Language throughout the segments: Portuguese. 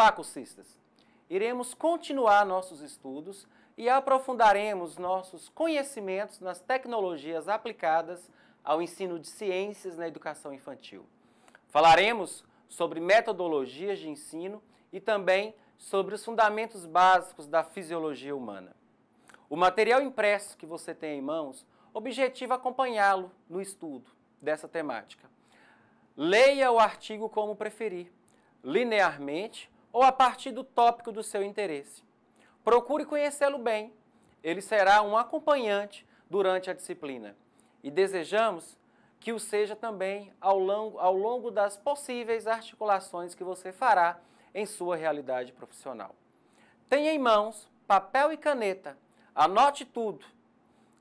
Olá, cursistas! Iremos continuar nossos estudos e aprofundaremos nossos conhecimentos nas tecnologias aplicadas ao ensino de ciências na educação infantil. Falaremos sobre metodologias de ensino e também sobre os fundamentos básicos da fisiologia humana. O material impresso que você tem em mãos objetiva é acompanhá-lo no estudo dessa temática. Leia o artigo como preferir, linearmente ou a partir do tópico do seu interesse. Procure conhecê-lo bem, ele será um acompanhante durante a disciplina e desejamos que o seja também ao longo, ao longo das possíveis articulações que você fará em sua realidade profissional. Tenha em mãos papel e caneta, anote tudo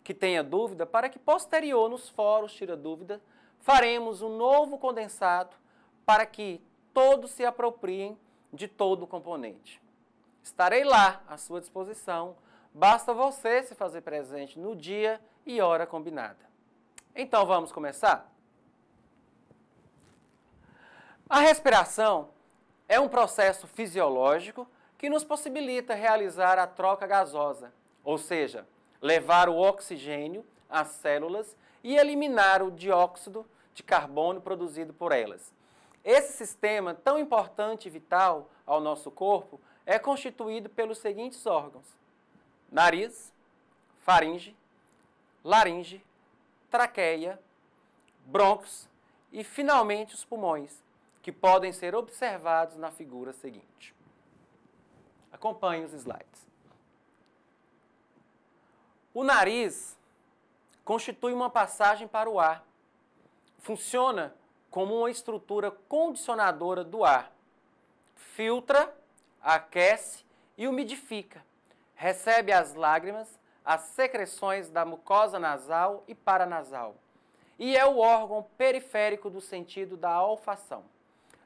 que tenha dúvida para que posterior nos fóruns tira dúvida, faremos um novo condensado para que todos se apropriem de todo o componente. Estarei lá à sua disposição, basta você se fazer presente no dia e hora combinada. Então vamos começar? A respiração é um processo fisiológico que nos possibilita realizar a troca gasosa, ou seja, levar o oxigênio às células e eliminar o dióxido de carbono produzido por elas, esse sistema tão importante e vital ao nosso corpo é constituído pelos seguintes órgãos: nariz, faringe, laringe, traqueia, broncos e, finalmente, os pulmões, que podem ser observados na figura seguinte. Acompanhe os slides. O nariz constitui uma passagem para o ar. Funciona como uma estrutura condicionadora do ar. Filtra, aquece e umidifica. Recebe as lágrimas, as secreções da mucosa nasal e paranasal. E é o órgão periférico do sentido da olfação.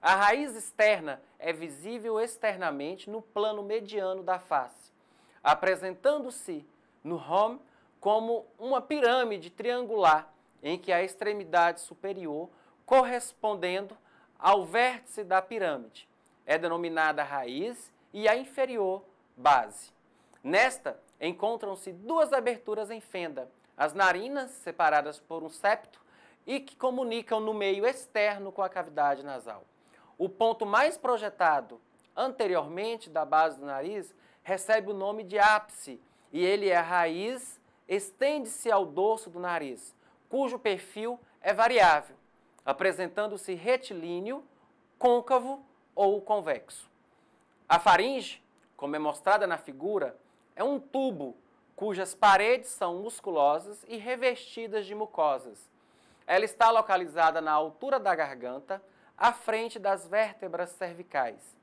A raiz externa é visível externamente no plano mediano da face, apresentando-se no home como uma pirâmide triangular em que a extremidade superior correspondendo ao vértice da pirâmide. É denominada raiz e a inferior, base. Nesta, encontram-se duas aberturas em fenda, as narinas, separadas por um septo, e que comunicam no meio externo com a cavidade nasal. O ponto mais projetado anteriormente da base do nariz recebe o nome de ápice, e ele é a raiz, estende-se ao dorso do nariz, cujo perfil é variável, apresentando-se retilíneo, côncavo ou convexo. A faringe, como é mostrada na figura, é um tubo cujas paredes são musculosas e revestidas de mucosas. Ela está localizada na altura da garganta, à frente das vértebras cervicais.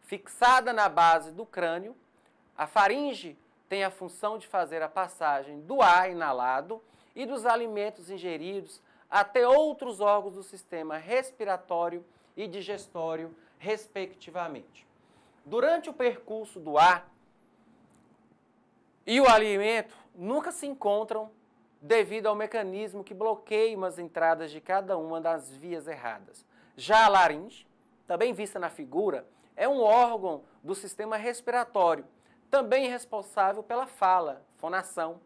Fixada na base do crânio, a faringe tem a função de fazer a passagem do ar inalado e dos alimentos ingeridos até outros órgãos do sistema respiratório e digestório, respectivamente. Durante o percurso do ar e o alimento, nunca se encontram devido ao mecanismo que bloqueia as entradas de cada uma das vias erradas. Já a laringe, também vista na figura, é um órgão do sistema respiratório, também responsável pela fala, fonação.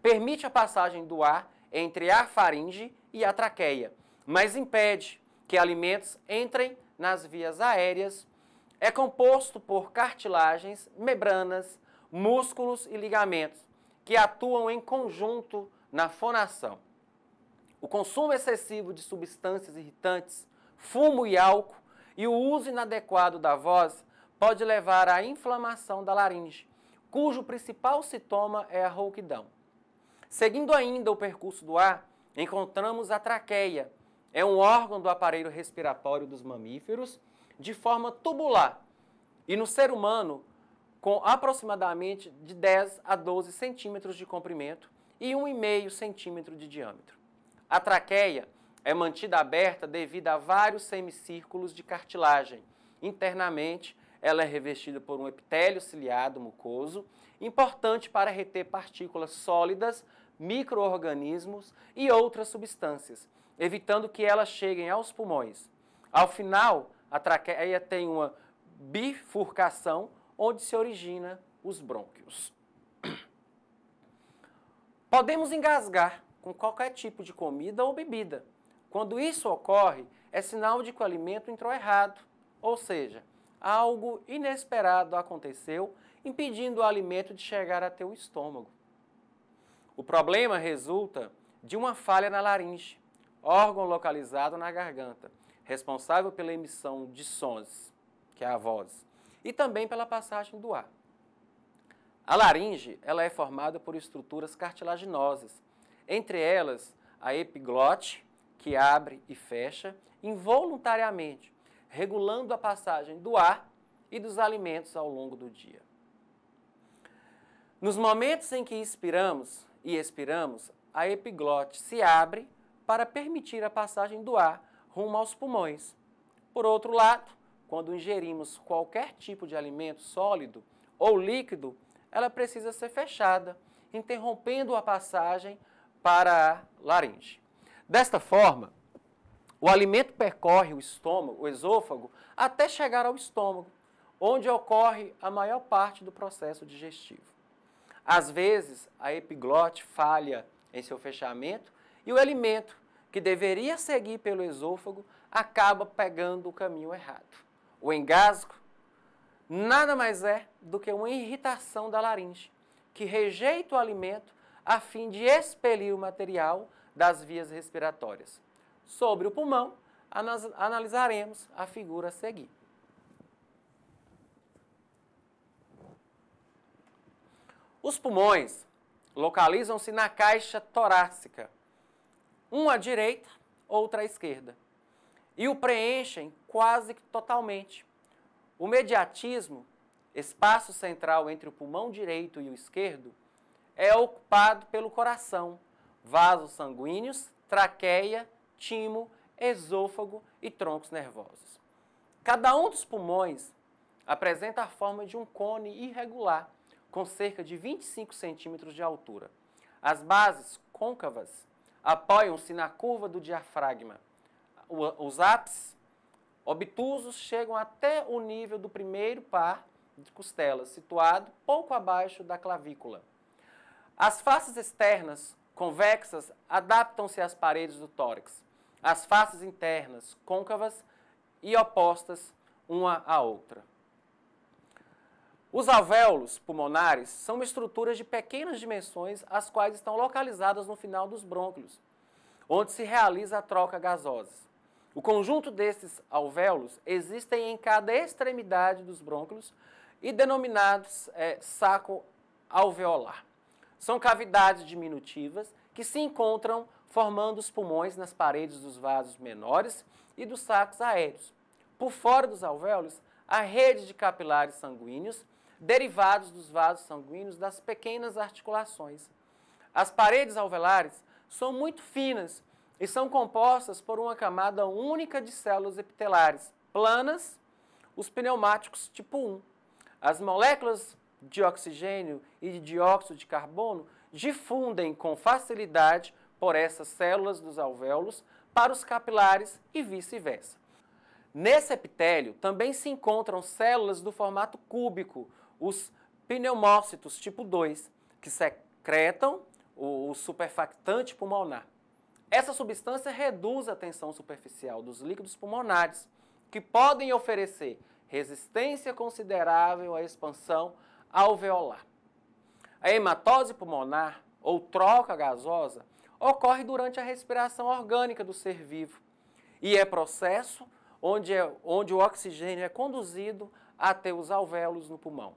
Permite a passagem do ar entre a faringe e a traqueia, mas impede que alimentos entrem nas vias aéreas. É composto por cartilagens, membranas, músculos e ligamentos, que atuam em conjunto na fonação. O consumo excessivo de substâncias irritantes, fumo e álcool e o uso inadequado da voz pode levar à inflamação da laringe, cujo principal sintoma é a rouquidão. Seguindo ainda o percurso do ar, encontramos a traqueia. É um órgão do aparelho respiratório dos mamíferos de forma tubular. E no ser humano, com aproximadamente de 10 a 12 centímetros de comprimento e 1,5 centímetro de diâmetro. A traqueia é mantida aberta devido a vários semicírculos de cartilagem. Internamente, ela é revestida por um epitélio ciliado mucoso, importante para reter partículas sólidas microorganismos e outras substâncias, evitando que elas cheguem aos pulmões. Ao final, a traqueia tem uma bifurcação onde se origina os brônquios. Podemos engasgar com qualquer tipo de comida ou bebida. Quando isso ocorre, é sinal de que o alimento entrou errado, ou seja, algo inesperado aconteceu impedindo o alimento de chegar até o estômago. O problema resulta de uma falha na laringe, órgão localizado na garganta, responsável pela emissão de sons, que é a voz, e também pela passagem do ar. A laringe ela é formada por estruturas cartilaginosas, entre elas a epiglote, que abre e fecha involuntariamente, regulando a passagem do ar e dos alimentos ao longo do dia. Nos momentos em que inspiramos, e expiramos, a epiglote se abre para permitir a passagem do ar rumo aos pulmões. Por outro lado, quando ingerimos qualquer tipo de alimento sólido ou líquido, ela precisa ser fechada, interrompendo a passagem para a laringe. Desta forma, o alimento percorre o estômago, o esôfago, até chegar ao estômago, onde ocorre a maior parte do processo digestivo. Às vezes, a epiglote falha em seu fechamento e o alimento que deveria seguir pelo esôfago acaba pegando o caminho errado. O engasgo nada mais é do que uma irritação da laringe, que rejeita o alimento a fim de expelir o material das vias respiratórias. Sobre o pulmão, analisaremos a figura a seguir. Os pulmões localizam-se na caixa torácica, um à direita, outro à esquerda, e o preenchem quase totalmente. O mediatismo, espaço central entre o pulmão direito e o esquerdo, é ocupado pelo coração, vasos sanguíneos, traqueia, timo, esôfago e troncos nervosos. Cada um dos pulmões apresenta a forma de um cone irregular, com cerca de 25 centímetros de altura. As bases côncavas apoiam-se na curva do diafragma. Os ápices obtusos chegam até o nível do primeiro par de costelas, situado pouco abaixo da clavícula. As faces externas convexas adaptam-se às paredes do tórax. As faces internas côncavas e opostas uma à outra. Os alvéolos pulmonares são estruturas de pequenas dimensões, as quais estão localizadas no final dos brônquios, onde se realiza a troca gasosa. O conjunto desses alvéolos existem em cada extremidade dos brônquios e denominados é, saco alveolar. São cavidades diminutivas que se encontram formando os pulmões nas paredes dos vasos menores e dos sacos aéreos. Por fora dos alvéolos, a rede de capilares sanguíneos derivados dos vasos sanguíneos das pequenas articulações. As paredes alveolares são muito finas e são compostas por uma camada única de células epitelares planas, os pneumáticos tipo 1. As moléculas de oxigênio e de dióxido de carbono difundem com facilidade por essas células dos alvéolos para os capilares e vice-versa. Nesse epitélio também se encontram células do formato cúbico, os pneumócitos tipo 2, que secretam o, o superfactante pulmonar. Essa substância reduz a tensão superficial dos líquidos pulmonares, que podem oferecer resistência considerável à expansão alveolar. A hematose pulmonar, ou troca gasosa, ocorre durante a respiração orgânica do ser vivo e é processo onde, é, onde o oxigênio é conduzido até os alvéolos no pulmão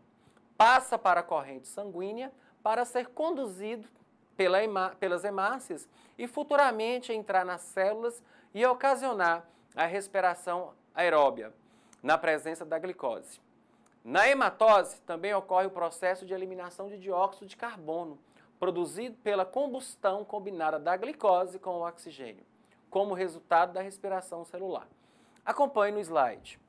passa para a corrente sanguínea para ser conduzido pela pelas hemácias e futuramente entrar nas células e ocasionar a respiração aeróbia na presença da glicose. Na hematose também ocorre o processo de eliminação de dióxido de carbono, produzido pela combustão combinada da glicose com o oxigênio, como resultado da respiração celular. Acompanhe no slide.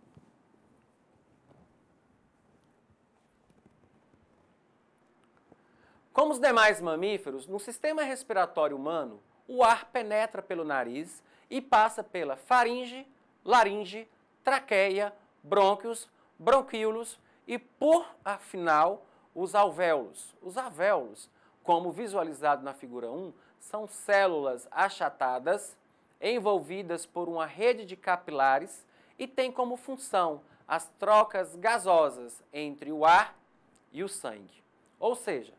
Como os demais mamíferos, no sistema respiratório humano, o ar penetra pelo nariz e passa pela faringe, laringe, traqueia, brônquios, bronquíolos e, por afinal, os alvéolos. Os alvéolos, como visualizado na figura 1, são células achatadas, envolvidas por uma rede de capilares e têm como função as trocas gasosas entre o ar e o sangue. Ou seja,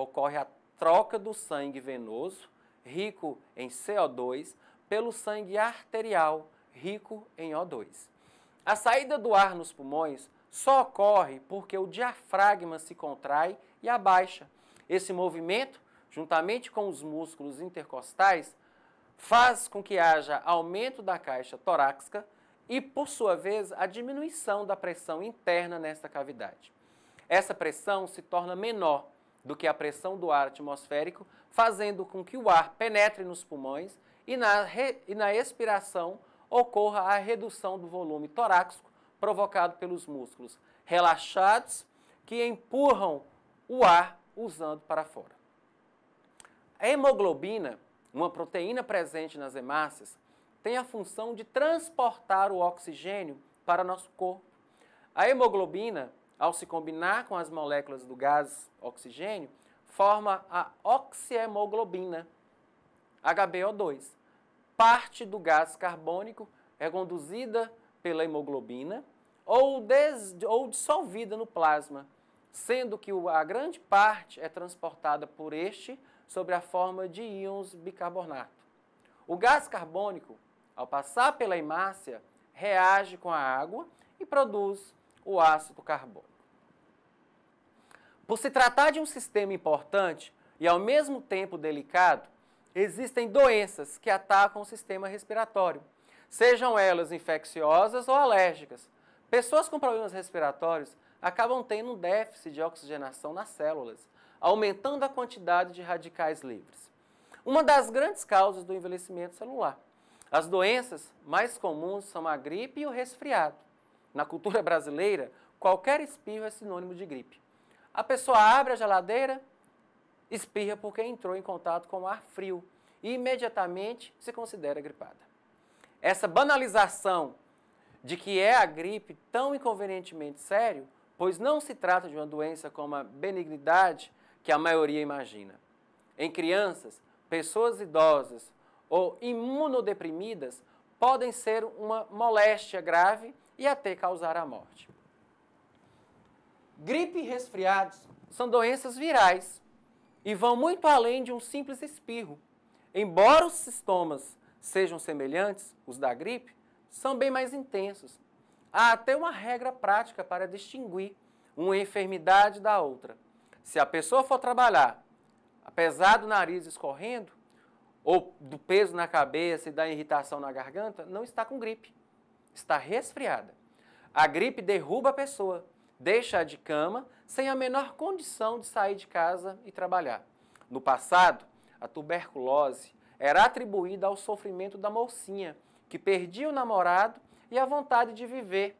ocorre a troca do sangue venoso, rico em CO2, pelo sangue arterial, rico em O2. A saída do ar nos pulmões só ocorre porque o diafragma se contrai e abaixa. Esse movimento, juntamente com os músculos intercostais, faz com que haja aumento da caixa torácica e, por sua vez, a diminuição da pressão interna nesta cavidade. Essa pressão se torna menor do que a pressão do ar atmosférico, fazendo com que o ar penetre nos pulmões e na, re, e na expiração ocorra a redução do volume torácico provocado pelos músculos relaxados que empurram o ar usando para fora. A hemoglobina, uma proteína presente nas hemácias, tem a função de transportar o oxigênio para nosso corpo. A hemoglobina ao se combinar com as moléculas do gás oxigênio, forma a oxiemoglobina, HBO2, parte do gás carbônico é conduzida pela hemoglobina ou, des, ou dissolvida no plasma, sendo que a grande parte é transportada por este sobre a forma de íons bicarbonato. O gás carbônico, ao passar pela hemácia, reage com a água e produz o ácido carbônico. Por se tratar de um sistema importante e ao mesmo tempo delicado, existem doenças que atacam o sistema respiratório, sejam elas infecciosas ou alérgicas. Pessoas com problemas respiratórios acabam tendo um déficit de oxigenação nas células, aumentando a quantidade de radicais livres. Uma das grandes causas do envelhecimento celular. As doenças mais comuns são a gripe e o resfriado. Na cultura brasileira, qualquer espirro é sinônimo de gripe. A pessoa abre a geladeira, espirra porque entrou em contato com o ar frio e imediatamente se considera gripada. Essa banalização de que é a gripe tão inconvenientemente sério, pois não se trata de uma doença com uma benignidade que a maioria imagina. Em crianças, pessoas idosas ou imunodeprimidas podem ser uma moléstia grave e até causar a morte. Gripe e resfriados são doenças virais e vão muito além de um simples espirro. Embora os sintomas sejam semelhantes, os da gripe, são bem mais intensos. Há até uma regra prática para distinguir uma enfermidade da outra. Se a pessoa for trabalhar, apesar do nariz escorrendo, ou do peso na cabeça e da irritação na garganta, não está com gripe está resfriada. A gripe derruba a pessoa, deixa-a de cama, sem a menor condição de sair de casa e trabalhar. No passado, a tuberculose era atribuída ao sofrimento da mocinha, que perdia o namorado e a vontade de viver,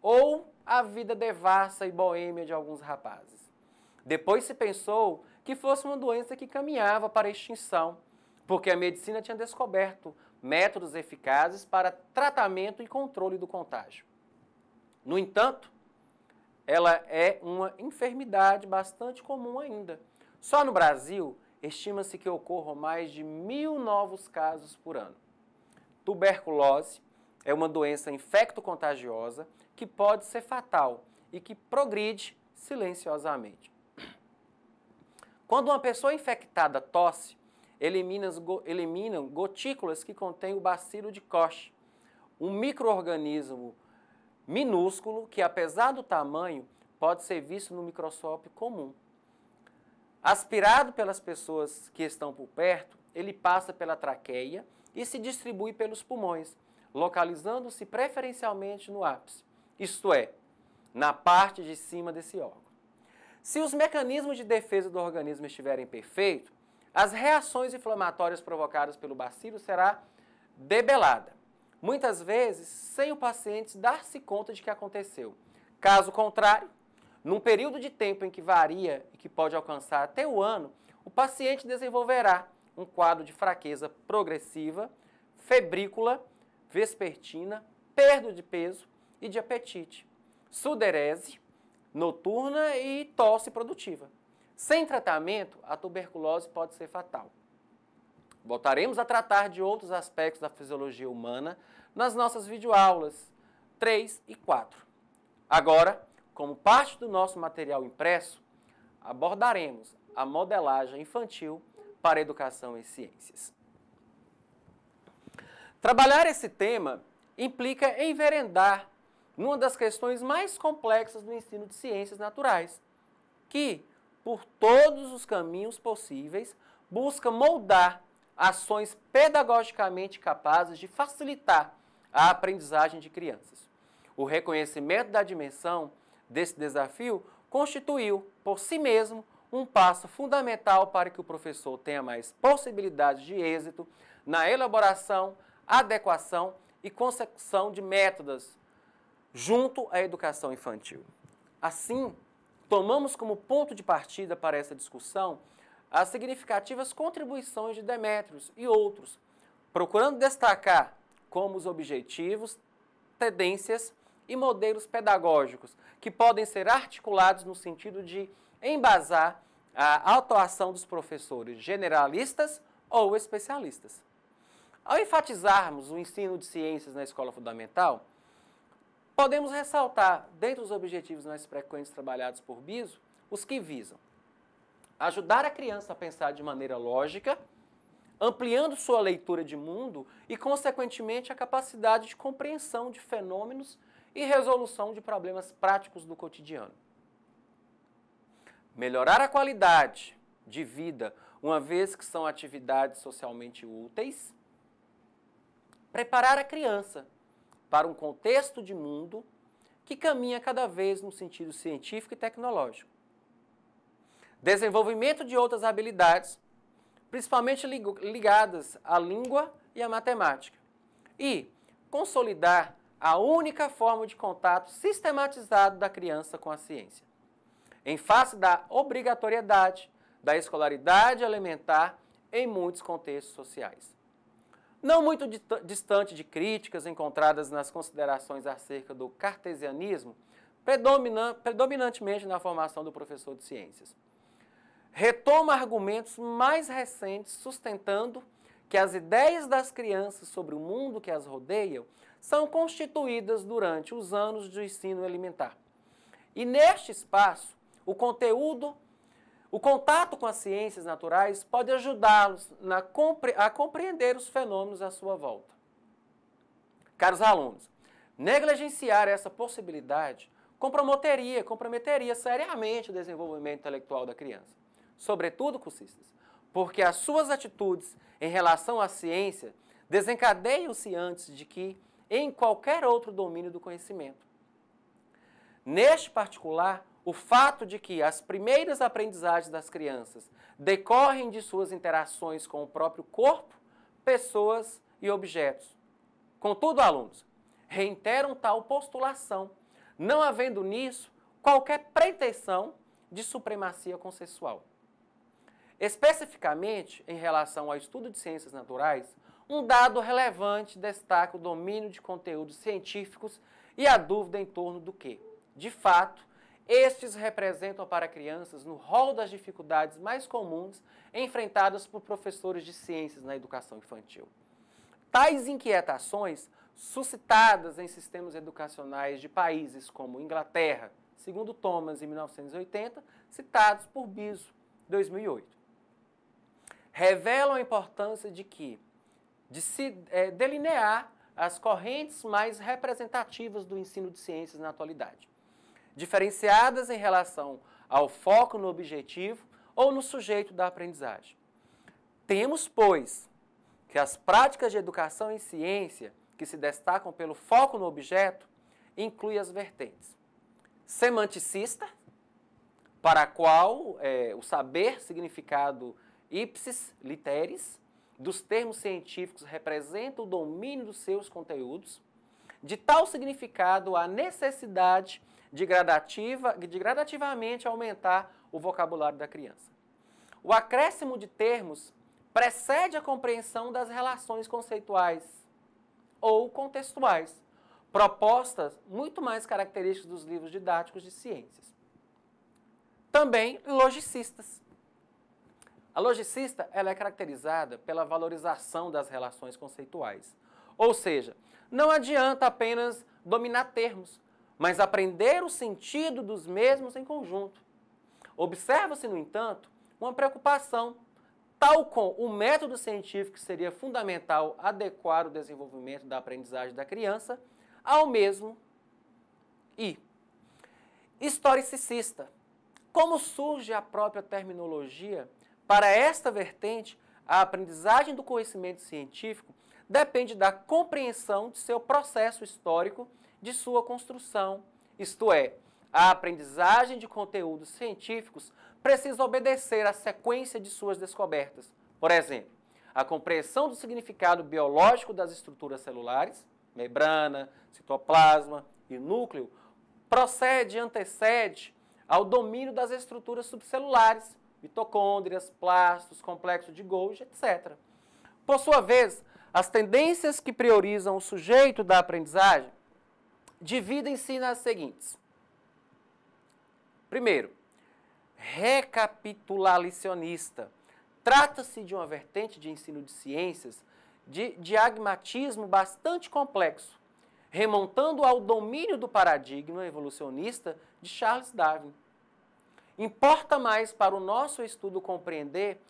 ou a vida devassa e boêmia de alguns rapazes. Depois se pensou que fosse uma doença que caminhava para a extinção, porque a medicina tinha descoberto métodos eficazes para tratamento e controle do contágio. No entanto, ela é uma enfermidade bastante comum ainda. Só no Brasil, estima-se que ocorram mais de mil novos casos por ano. Tuberculose é uma doença infecto-contagiosa que pode ser fatal e que progride silenciosamente. Quando uma pessoa infectada tosse, eliminam gotículas que contêm o bacilo de Koch, um microorganismo minúsculo que, apesar do tamanho, pode ser visto no microscópio comum. Aspirado pelas pessoas que estão por perto, ele passa pela traqueia e se distribui pelos pulmões, localizando-se preferencialmente no ápice, isto é, na parte de cima desse órgão. Se os mecanismos de defesa do organismo estiverem perfeitos, as reações inflamatórias provocadas pelo bacilo será debelada, muitas vezes sem o paciente dar-se conta de que aconteceu. Caso contrário, num período de tempo em que varia e que pode alcançar até o ano, o paciente desenvolverá um quadro de fraqueza progressiva, febrícula, vespertina, perda de peso e de apetite, sudorese noturna e tosse produtiva. Sem tratamento, a tuberculose pode ser fatal. Voltaremos a tratar de outros aspectos da fisiologia humana nas nossas videoaulas 3 e 4. Agora, como parte do nosso material impresso, abordaremos a modelagem infantil para educação em ciências. Trabalhar esse tema implica enverendar numa das questões mais complexas do ensino de ciências naturais, que por todos os caminhos possíveis, busca moldar ações pedagogicamente capazes de facilitar a aprendizagem de crianças. O reconhecimento da dimensão desse desafio constituiu, por si mesmo, um passo fundamental para que o professor tenha mais possibilidades de êxito na elaboração, adequação e consecução de métodos junto à educação infantil. Assim, tomamos como ponto de partida para essa discussão as significativas contribuições de Demétrios e outros, procurando destacar como os objetivos, tendências e modelos pedagógicos que podem ser articulados no sentido de embasar a atuação dos professores generalistas ou especialistas. Ao enfatizarmos o ensino de ciências na escola fundamental, Podemos ressaltar, dentre os objetivos mais frequentes trabalhados por Biso, os que visam ajudar a criança a pensar de maneira lógica, ampliando sua leitura de mundo e, consequentemente, a capacidade de compreensão de fenômenos e resolução de problemas práticos do cotidiano. Melhorar a qualidade de vida, uma vez que são atividades socialmente úteis. Preparar a criança para um contexto de mundo que caminha cada vez no sentido científico e tecnológico. Desenvolvimento de outras habilidades, principalmente ligadas à língua e à matemática. E consolidar a única forma de contato sistematizado da criança com a ciência. Em face da obrigatoriedade da escolaridade elementar em muitos contextos sociais não muito distante de críticas encontradas nas considerações acerca do cartesianismo, predominantemente na formação do professor de ciências. Retoma argumentos mais recentes sustentando que as ideias das crianças sobre o mundo que as rodeiam são constituídas durante os anos de ensino elementar. E neste espaço, o conteúdo o contato com as ciências naturais pode ajudá-los compre a compreender os fenômenos à sua volta. Caros alunos, negligenciar essa possibilidade comprometeria, comprometeria seriamente o desenvolvimento intelectual da criança, sobretudo cursistas, porque as suas atitudes em relação à ciência desencadeiam-se antes de que em qualquer outro domínio do conhecimento. Neste particular, o fato de que as primeiras aprendizagens das crianças decorrem de suas interações com o próprio corpo, pessoas e objetos. Contudo, alunos, reiteram tal postulação, não havendo nisso qualquer pretensão de supremacia consensual. Especificamente em relação ao estudo de ciências naturais, um dado relevante destaca o domínio de conteúdos científicos e a dúvida em torno do que, de fato, estes representam para crianças no rol das dificuldades mais comuns enfrentadas por professores de ciências na educação infantil. Tais inquietações, suscitadas em sistemas educacionais de países como Inglaterra, segundo Thomas em 1980, citados por Biso 2008, revelam a importância de que de se é, delinear as correntes mais representativas do ensino de ciências na atualidade diferenciadas em relação ao foco no objetivo ou no sujeito da aprendizagem. Temos, pois, que as práticas de educação em ciência que se destacam pelo foco no objeto incluem as vertentes semanticista, para a qual é, o saber significado ipsis literis dos termos científicos representa o domínio dos seus conteúdos, de tal significado a necessidade de, gradativa, de gradativamente aumentar o vocabulário da criança. O acréscimo de termos precede a compreensão das relações conceituais ou contextuais, propostas muito mais características dos livros didáticos de ciências. Também logicistas. A logicista ela é caracterizada pela valorização das relações conceituais. Ou seja, não adianta apenas dominar termos, mas aprender o sentido dos mesmos em conjunto. Observa-se, no entanto, uma preocupação, tal com o método científico que seria fundamental adequar o desenvolvimento da aprendizagem da criança ao mesmo e historicista. Como surge a própria terminologia para esta vertente a aprendizagem do conhecimento científico depende da compreensão de seu processo histórico de sua construção. Isto é, a aprendizagem de conteúdos científicos precisa obedecer à sequência de suas descobertas. Por exemplo, a compreensão do significado biológico das estruturas celulares, membrana, citoplasma e núcleo, procede e antecede ao domínio das estruturas subcelulares, mitocôndrias, plastos, complexo de Golgi, etc. Por sua vez, as tendências que priorizam o sujeito da aprendizagem dividem-se nas seguintes. Primeiro, recapitulacionista. Trata-se de uma vertente de ensino de ciências de diagmatismo bastante complexo, remontando ao domínio do paradigma evolucionista de Charles Darwin. Importa mais para o nosso estudo compreender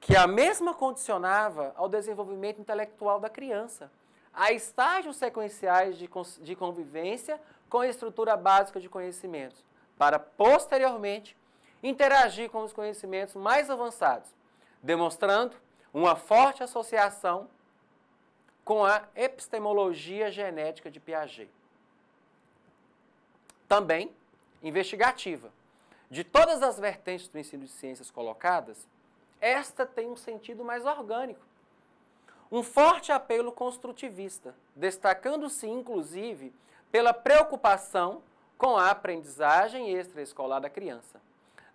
que a mesma condicionava ao desenvolvimento intelectual da criança, a estágios sequenciais de, de convivência com a estrutura básica de conhecimentos, para posteriormente interagir com os conhecimentos mais avançados, demonstrando uma forte associação com a epistemologia genética de Piaget. Também investigativa. De todas as vertentes do ensino de ciências colocadas, esta tem um sentido mais orgânico, um forte apelo construtivista, destacando-se inclusive pela preocupação com a aprendizagem extraescolar da criança.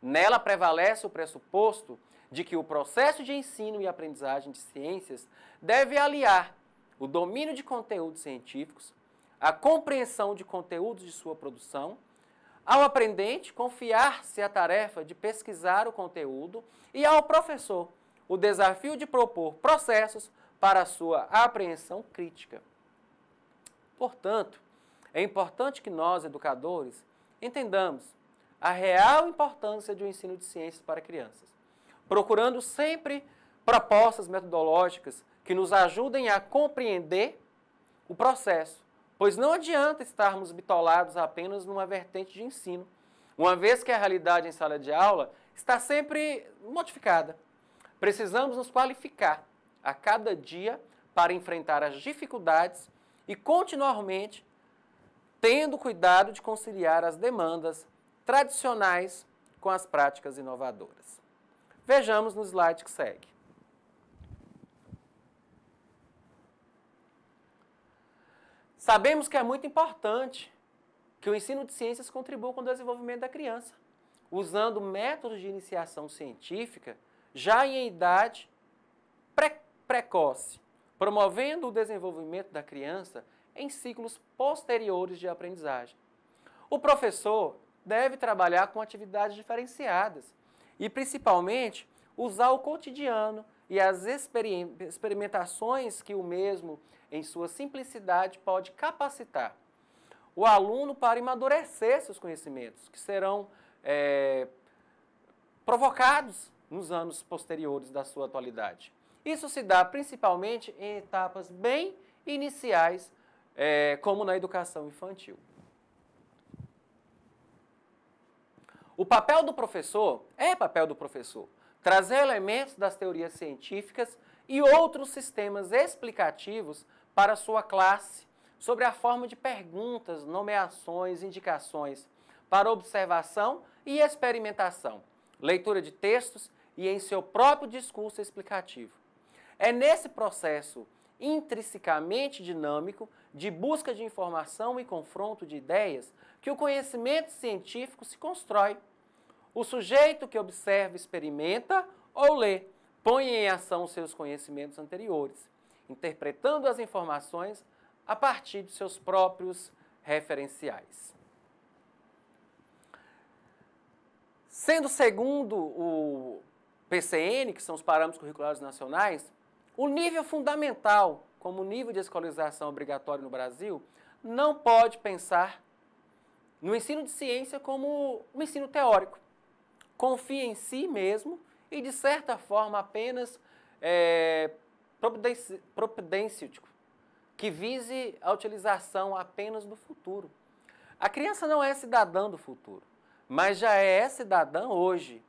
Nela prevalece o pressuposto de que o processo de ensino e aprendizagem de ciências deve aliar o domínio de conteúdos científicos, a compreensão de conteúdos de sua produção, ao aprendente confiar-se a tarefa de pesquisar o conteúdo e ao professor o desafio de propor processos para sua apreensão crítica. Portanto, é importante que nós, educadores, entendamos a real importância do um ensino de ciências para crianças, procurando sempre propostas metodológicas que nos ajudem a compreender o processo, pois não adianta estarmos bitolados apenas numa vertente de ensino, uma vez que a realidade em sala de aula está sempre modificada. Precisamos nos qualificar a cada dia para enfrentar as dificuldades e continuamente tendo cuidado de conciliar as demandas tradicionais com as práticas inovadoras. Vejamos no slide que segue. Sabemos que é muito importante que o ensino de ciências contribua com o desenvolvimento da criança, usando métodos de iniciação científica já em idade precoce, promovendo o desenvolvimento da criança em ciclos posteriores de aprendizagem. O professor deve trabalhar com atividades diferenciadas e, principalmente, usar o cotidiano e as experimentações que o mesmo, em sua simplicidade, pode capacitar o aluno para amadurecer seus conhecimentos, que serão é, provocados nos anos posteriores da sua atualidade. Isso se dá principalmente em etapas bem iniciais, é, como na educação infantil. O papel do professor é papel do professor trazer elementos das teorias científicas e outros sistemas explicativos para a sua classe, sobre a forma de perguntas, nomeações, indicações, para observação e experimentação, leitura de textos e em seu próprio discurso explicativo. É nesse processo intrinsecamente dinâmico de busca de informação e confronto de ideias que o conhecimento científico se constrói. O sujeito que observa, experimenta ou lê, põe em ação seus conhecimentos anteriores, interpretando as informações a partir de seus próprios referenciais. Sendo segundo o PCN, que são os parâmetros curriculares nacionais, o nível fundamental, como nível de escolarização obrigatório no Brasil, não pode pensar no ensino de ciência como um ensino teórico. Confia em si mesmo e, de certa forma, apenas é, que vise a utilização apenas do futuro. A criança não é cidadã do futuro, mas já é cidadã hoje.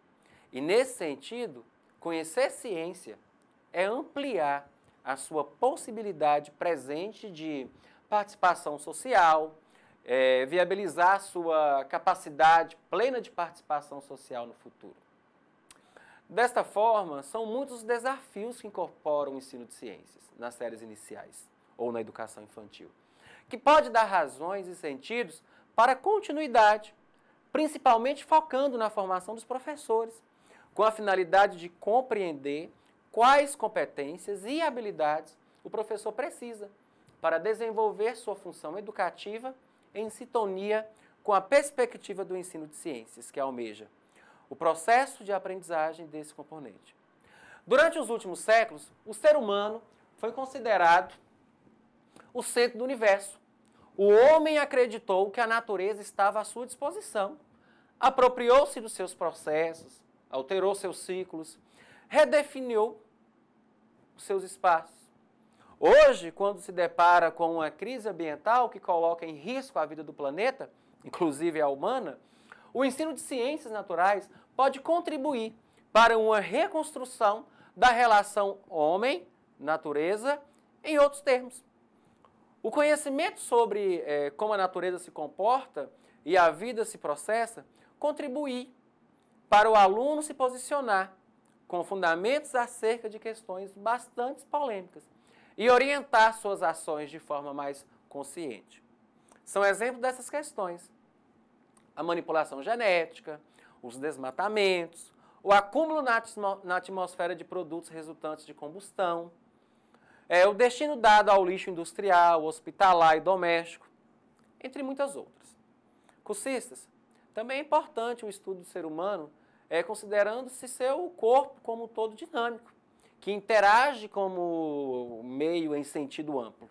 E, nesse sentido, conhecer ciência é ampliar a sua possibilidade presente de participação social, é, viabilizar a sua capacidade plena de participação social no futuro. Desta forma, são muitos os desafios que incorporam o ensino de ciências nas séries iniciais ou na educação infantil, que pode dar razões e sentidos para continuidade, principalmente focando na formação dos professores, com a finalidade de compreender quais competências e habilidades o professor precisa para desenvolver sua função educativa em sintonia com a perspectiva do ensino de ciências, que almeja o processo de aprendizagem desse componente. Durante os últimos séculos, o ser humano foi considerado o centro do universo. O homem acreditou que a natureza estava à sua disposição, apropriou-se dos seus processos, alterou seus ciclos, redefiniu os seus espaços. Hoje, quando se depara com uma crise ambiental que coloca em risco a vida do planeta, inclusive a humana, o ensino de ciências naturais pode contribuir para uma reconstrução da relação homem-natureza em outros termos. O conhecimento sobre é, como a natureza se comporta e a vida se processa contribui para o aluno se posicionar com fundamentos acerca de questões bastante polêmicas e orientar suas ações de forma mais consciente. São exemplos dessas questões a manipulação genética, os desmatamentos, o acúmulo na atmosfera de produtos resultantes de combustão, é, o destino dado ao lixo industrial, hospitalar e doméstico, entre muitas outras. Cursistas, também é importante o estudo do ser humano é, considerando-se seu corpo como um todo dinâmico, que interage como meio em sentido amplo.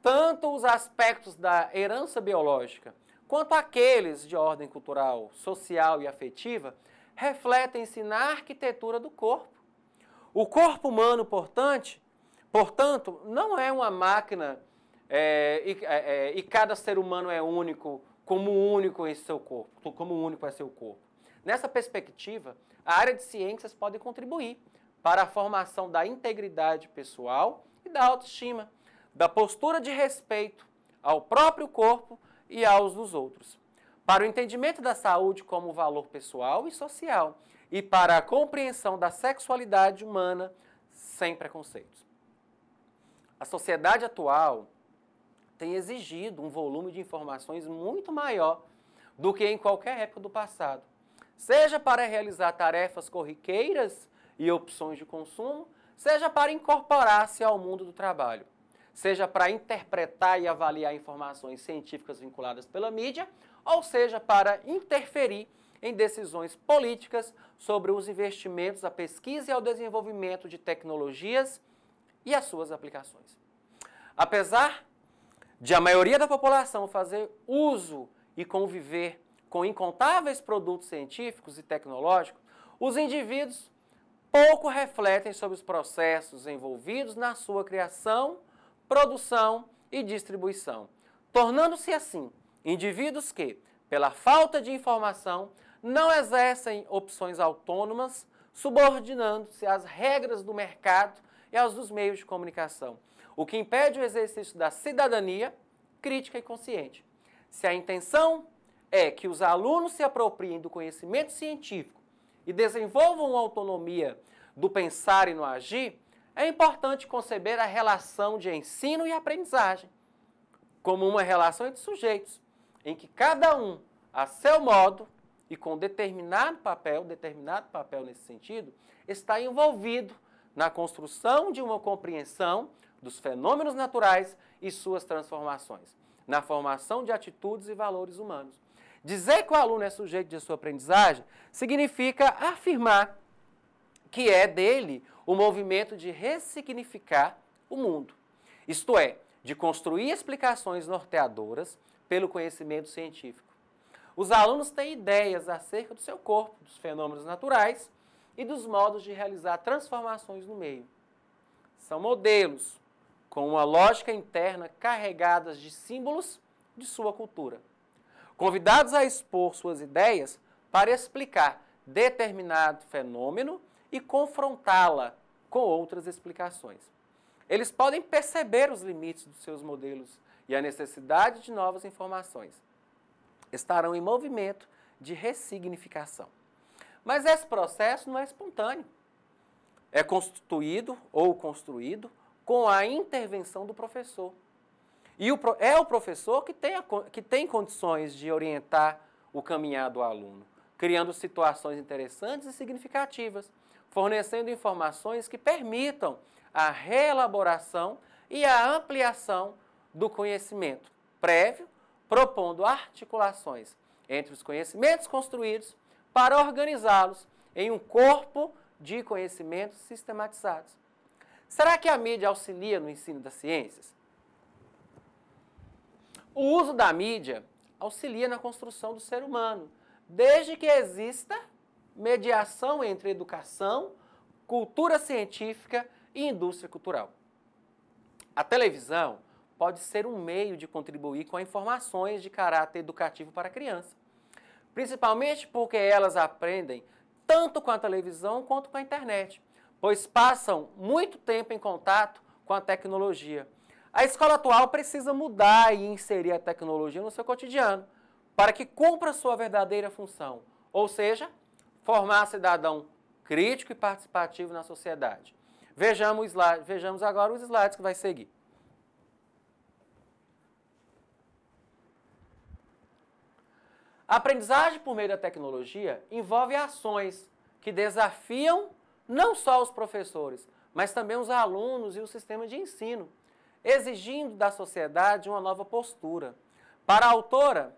Tanto os aspectos da herança biológica, quanto aqueles de ordem cultural, social e afetiva, refletem-se na arquitetura do corpo. O corpo humano, portanto, portanto não é uma máquina é, e, é, é, e cada ser humano é único, como único em é seu corpo, como único é seu corpo. Nessa perspectiva, a área de ciências pode contribuir para a formação da integridade pessoal e da autoestima, da postura de respeito ao próprio corpo e aos dos outros, para o entendimento da saúde como valor pessoal e social e para a compreensão da sexualidade humana sem preconceitos. A sociedade atual tem exigido um volume de informações muito maior do que em qualquer época do passado seja para realizar tarefas corriqueiras e opções de consumo, seja para incorporar-se ao mundo do trabalho, seja para interpretar e avaliar informações científicas vinculadas pela mídia, ou seja para interferir em decisões políticas sobre os investimentos a pesquisa e ao desenvolvimento de tecnologias e as suas aplicações. Apesar de a maioria da população fazer uso e conviver com incontáveis produtos científicos e tecnológicos, os indivíduos pouco refletem sobre os processos envolvidos na sua criação, produção e distribuição, tornando-se assim indivíduos que, pela falta de informação, não exercem opções autônomas, subordinando-se às regras do mercado e aos dos meios de comunicação, o que impede o exercício da cidadania crítica e consciente. Se a intenção é que os alunos se apropriem do conhecimento científico e desenvolvam uma autonomia do pensar e no agir, é importante conceber a relação de ensino e aprendizagem como uma relação entre sujeitos, em que cada um, a seu modo e com determinado papel, determinado papel nesse sentido, está envolvido na construção de uma compreensão dos fenômenos naturais e suas transformações, na formação de atitudes e valores humanos. Dizer que o aluno é sujeito de sua aprendizagem significa afirmar que é dele o movimento de ressignificar o mundo, isto é, de construir explicações norteadoras pelo conhecimento científico. Os alunos têm ideias acerca do seu corpo, dos fenômenos naturais e dos modos de realizar transformações no meio. São modelos com uma lógica interna carregadas de símbolos de sua cultura convidados a expor suas ideias para explicar determinado fenômeno e confrontá-la com outras explicações. Eles podem perceber os limites dos seus modelos e a necessidade de novas informações. Estarão em movimento de ressignificação. Mas esse processo não é espontâneo. É constituído ou construído com a intervenção do professor. E o, é o professor que tem, a, que tem condições de orientar o caminhar do aluno, criando situações interessantes e significativas, fornecendo informações que permitam a reelaboração e a ampliação do conhecimento prévio, propondo articulações entre os conhecimentos construídos para organizá-los em um corpo de conhecimentos sistematizados. Será que a mídia auxilia no ensino das ciências? O uso da mídia auxilia na construção do ser humano, desde que exista mediação entre educação, cultura científica e indústria cultural. A televisão pode ser um meio de contribuir com informações de caráter educativo para a criança, principalmente porque elas aprendem tanto com a televisão quanto com a internet, pois passam muito tempo em contato com a tecnologia a escola atual precisa mudar e inserir a tecnologia no seu cotidiano para que cumpra sua verdadeira função, ou seja, formar cidadão crítico e participativo na sociedade. Vejamos, slide, vejamos agora os slides que vai seguir. A aprendizagem por meio da tecnologia envolve ações que desafiam não só os professores, mas também os alunos e o sistema de ensino exigindo da sociedade uma nova postura. Para a autora,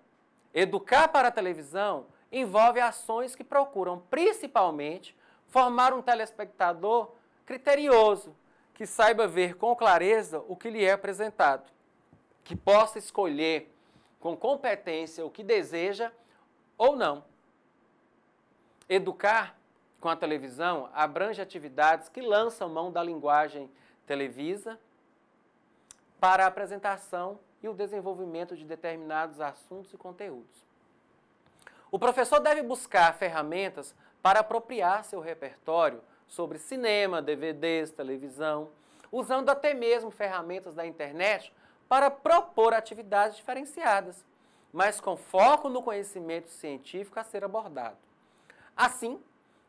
educar para a televisão envolve ações que procuram, principalmente, formar um telespectador criterioso, que saiba ver com clareza o que lhe é apresentado, que possa escolher com competência o que deseja ou não. Educar com a televisão abrange atividades que lançam mão da linguagem televisa para a apresentação e o desenvolvimento de determinados assuntos e conteúdos. O professor deve buscar ferramentas para apropriar seu repertório sobre cinema, DVDs, televisão, usando até mesmo ferramentas da internet para propor atividades diferenciadas, mas com foco no conhecimento científico a ser abordado. Assim,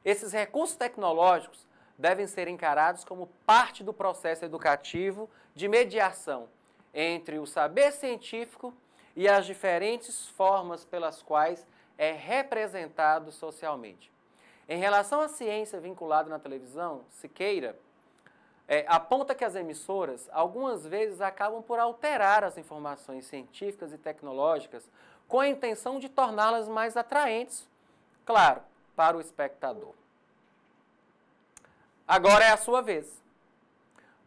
esses recursos tecnológicos devem ser encarados como parte do processo educativo de mediação entre o saber científico e as diferentes formas pelas quais é representado socialmente. Em relação à ciência vinculada na televisão, Siqueira é, aponta que as emissoras algumas vezes acabam por alterar as informações científicas e tecnológicas com a intenção de torná-las mais atraentes, claro, para o espectador. Agora é a sua vez.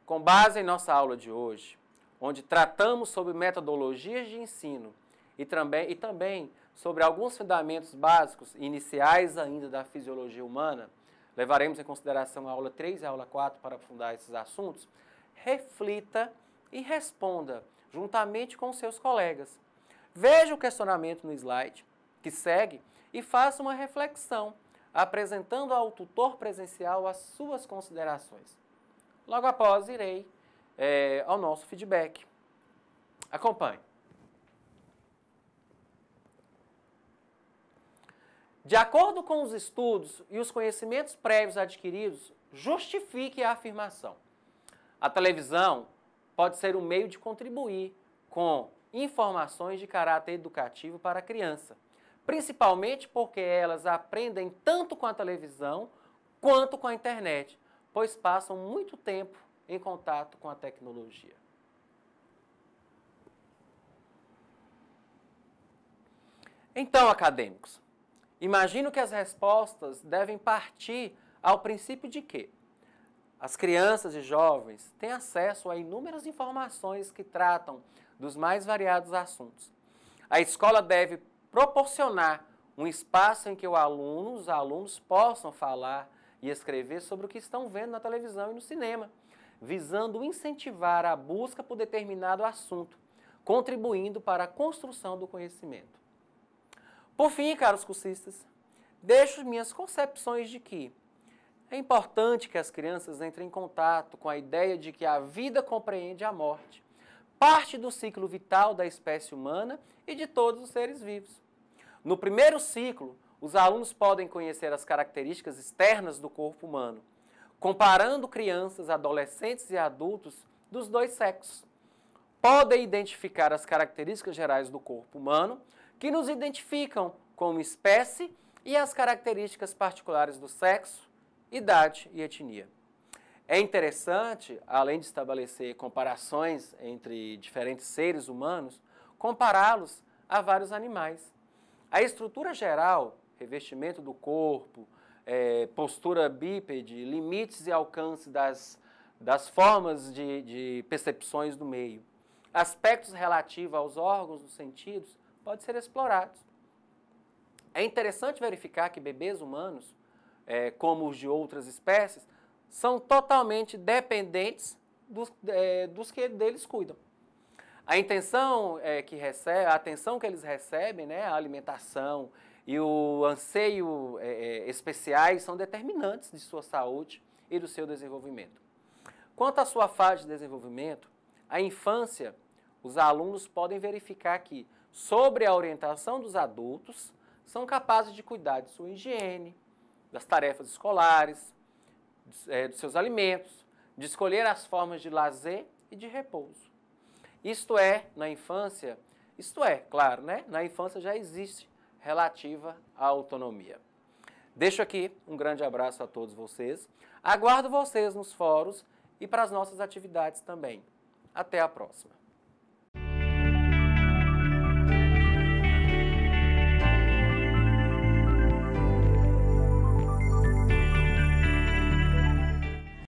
Com base em nossa aula de hoje, onde tratamos sobre metodologias de ensino e também, e também sobre alguns fundamentos básicos iniciais ainda da fisiologia humana, levaremos em consideração a aula 3 e a aula 4 para aprofundar esses assuntos, reflita e responda juntamente com seus colegas. Veja o questionamento no slide que segue e faça uma reflexão apresentando ao tutor presencial as suas considerações. Logo após, irei é, ao nosso feedback. Acompanhe. De acordo com os estudos e os conhecimentos prévios adquiridos, justifique a afirmação. A televisão pode ser um meio de contribuir com informações de caráter educativo para a criança principalmente porque elas aprendem tanto com a televisão quanto com a internet, pois passam muito tempo em contato com a tecnologia. Então, acadêmicos, imagino que as respostas devem partir ao princípio de que as crianças e jovens têm acesso a inúmeras informações que tratam dos mais variados assuntos. A escola deve proporcionar um espaço em que o aluno, os alunos possam falar e escrever sobre o que estão vendo na televisão e no cinema, visando incentivar a busca por determinado assunto, contribuindo para a construção do conhecimento. Por fim, caros cursistas, deixo minhas concepções de que é importante que as crianças entrem em contato com a ideia de que a vida compreende a morte parte do ciclo vital da espécie humana e de todos os seres vivos. No primeiro ciclo, os alunos podem conhecer as características externas do corpo humano, comparando crianças, adolescentes e adultos dos dois sexos. Podem identificar as características gerais do corpo humano, que nos identificam como espécie, e as características particulares do sexo, idade e etnia. É interessante, além de estabelecer comparações entre diferentes seres humanos, compará-los a vários animais. A estrutura geral, revestimento do corpo, é, postura bípede, limites e alcance das, das formas de, de percepções do meio, aspectos relativos aos órgãos dos sentidos, podem ser explorados. É interessante verificar que bebês humanos, é, como os de outras espécies, são totalmente dependentes dos, é, dos que deles cuidam. A intenção é, que recebe, a atenção que eles recebem, né, a alimentação e o anseio é, é, especiais são determinantes de sua saúde e do seu desenvolvimento. Quanto à sua fase de desenvolvimento, a infância, os alunos podem verificar que, sobre a orientação dos adultos, são capazes de cuidar de sua higiene, das tarefas escolares, é, dos seus alimentos, de escolher as formas de lazer e de repouso. Isto é, na infância, isto é, claro, né? Na infância já existe relativa à autonomia. Deixo aqui um grande abraço a todos vocês. Aguardo vocês nos fóruns e para as nossas atividades também. Até a próxima.